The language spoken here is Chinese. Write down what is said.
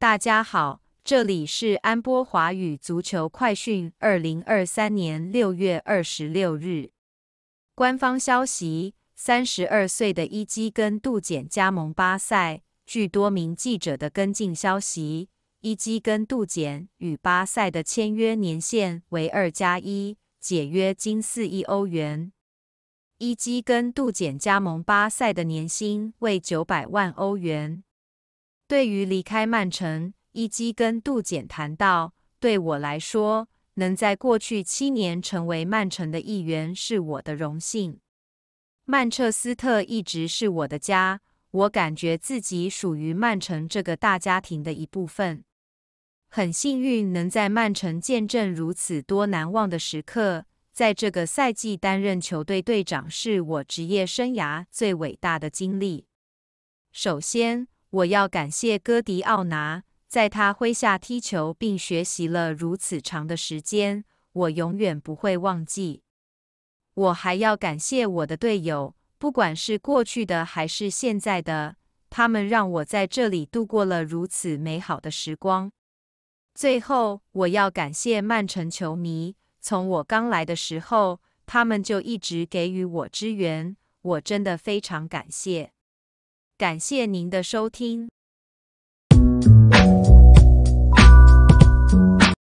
大家好，这里是安波华语足球快讯。二零二三年六月二十六日，官方消息：三十二岁的伊基跟杜简加盟巴塞。据多名记者的跟进消息，伊基跟杜简与巴塞的签约年限为二加一，解约金四亿欧元。伊基跟杜简加盟巴塞的年薪为九百万欧元。对于离开曼城，伊基跟杜简谈到：“对我来说，能在过去七年成为曼城的一员是我的荣幸。曼彻斯特一直是我的家，我感觉自己属于曼城这个大家庭的一部分。很幸运能在曼城见证如此多难忘的时刻。在这个赛季担任球队队长，是我职业生涯最伟大的经历。首先。”我要感谢戈迪奥拿，在他麾下踢球并学习了如此长的时间，我永远不会忘记。我还要感谢我的队友，不管是过去的还是现在的，他们让我在这里度过了如此美好的时光。最后，我要感谢曼城球迷，从我刚来的时候，他们就一直给予我支援，我真的非常感谢。感谢您的收听。